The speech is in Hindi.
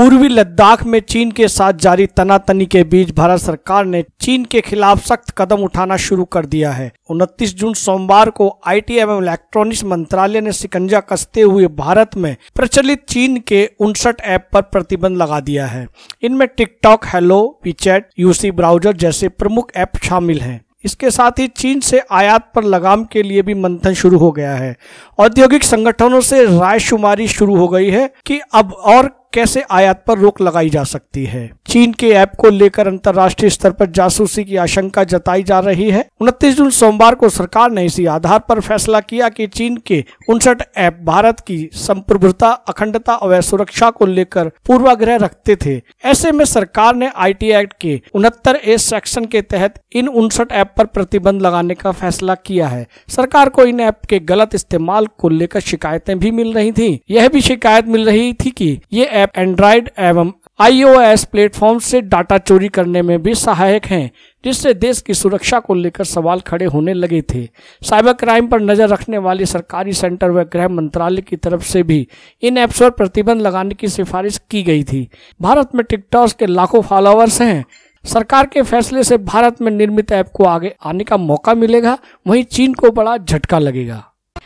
पूर्वी लद्दाख में चीन के साथ जारी तनातनी के बीच भारत सरकार ने चीन के खिलाफ सख्त कदम उठाना शुरू कर दिया है 29 जून सोमवार को आईटी एवं इलेक्ट्रॉनिक्स मंत्रालय ने सिकंजा कसते हुए भारत में प्रचलित चीन के उनसठ ऐप पर प्रतिबंध लगा दिया है इनमें टिकटॉक हेलो पीचैट यूसी ब्राउजर जैसे प्रमुख ऐप शामिल हैं इसके साथ ही चीन से आयात पर लगाम के लिए भी मंथन शुरू हो गया है औद्योगिक संगठनों से राय शुमारी शुरू हो गई है कि अब और कैसे आयात पर रोक लगाई जा सकती है चीन के ऐप को लेकर अंतर्राष्ट्रीय स्तर पर जासूसी की आशंका जताई जा रही है उनतीस जून सोमवार को सरकार ने इसी आधार पर फैसला किया कि चीन के उनसठ ऐप भारत की संप्रभुता अखंडता और सुरक्षा को लेकर पूर्वाग्रह रखते थे ऐसे में सरकार ने आईटी एक्ट के उनहत्तर ए सेक्शन के तहत इन उनसठ ऐप पर प्रतिबंध लगाने का फैसला किया है सरकार को इन ऐप के गलत इस्तेमाल को लेकर शिकायतें भी मिल रही थी यह भी शिकायत मिल रही थी की ये ऐप एंड्रॉयड एवं आईओएस प्लेटफॉर्म से डाटा चोरी करने में भी सहायक हैं जिससे देश की सुरक्षा को लेकर सवाल खड़े होने लगे थे साइबर क्राइम पर नजर रखने वाले सरकारी सेंटर व गृह मंत्रालय की तरफ से भी इन ऐप्स पर प्रतिबंध लगाने की सिफारिश की गई थी भारत में टिकटॉक के लाखों फॉलोअर्स हैं सरकार के फैसले से भारत में निर्मित ऐप को आगे आने का मौका मिलेगा वहीं चीन को बड़ा झटका लगेगा